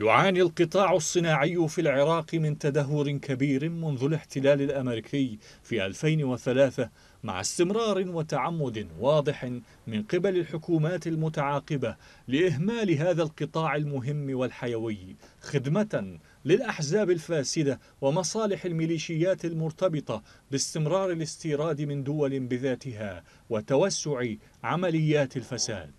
يعاني القطاع الصناعي في العراق من تدهور كبير منذ الاحتلال الأمريكي في 2003 مع استمرار وتعمد واضح من قبل الحكومات المتعاقبة لإهمال هذا القطاع المهم والحيوي خدمة للأحزاب الفاسدة ومصالح الميليشيات المرتبطة باستمرار الاستيراد من دول بذاتها وتوسع عمليات الفساد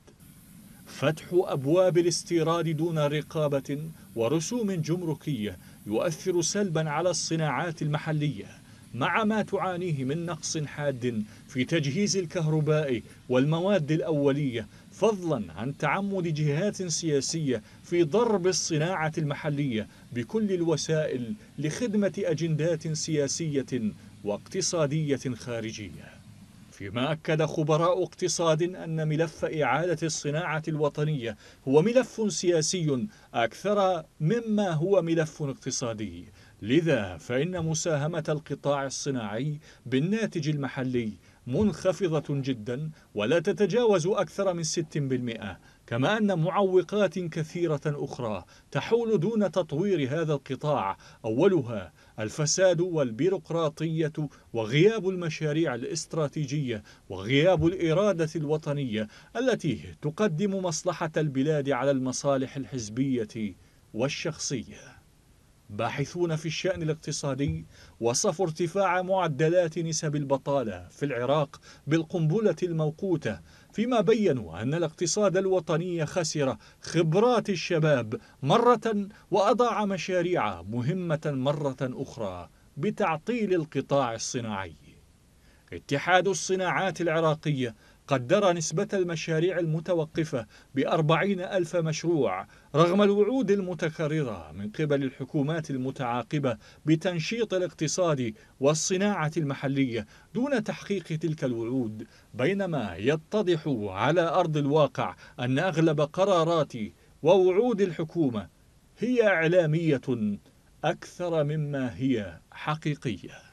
فتح أبواب الاستيراد دون رقابة ورسوم جمركية يؤثر سلبا على الصناعات المحلية مع ما تعانيه من نقص حاد في تجهيز الكهرباء والمواد الأولية فضلا عن تعمد جهات سياسية في ضرب الصناعة المحلية بكل الوسائل لخدمة أجندات سياسية واقتصادية خارجية فيما أكد خبراء اقتصاد أن ملف إعادة الصناعة الوطنية هو ملف سياسي أكثر مما هو ملف اقتصادي لذا فإن مساهمة القطاع الصناعي بالناتج المحلي منخفضة جدا ولا تتجاوز أكثر من 6% كما أن معوقات كثيرة أخرى تحول دون تطوير هذا القطاع أولها الفساد والبيروقراطية وغياب المشاريع الاستراتيجية وغياب الإرادة الوطنية التي تقدم مصلحة البلاد على المصالح الحزبية والشخصيه باحثون في الشأن الاقتصادي وصفوا ارتفاع معدلات نسب البطالة في العراق بالقنبلة الموقوتة فيما بينوا أن الاقتصاد الوطني خسر خبرات الشباب مرة وأضاع مشاريع مهمة مرة أخرى بتعطيل القطاع الصناعي اتحاد الصناعات العراقية قدر نسبة المشاريع المتوقفة بأربعين ألف مشروع رغم الوعود المتكررة من قبل الحكومات المتعاقبة بتنشيط الاقتصاد والصناعة المحلية دون تحقيق تلك الوعود بينما يتضح على أرض الواقع أن أغلب قرارات ووعود الحكومة هي إعلامية أكثر مما هي حقيقية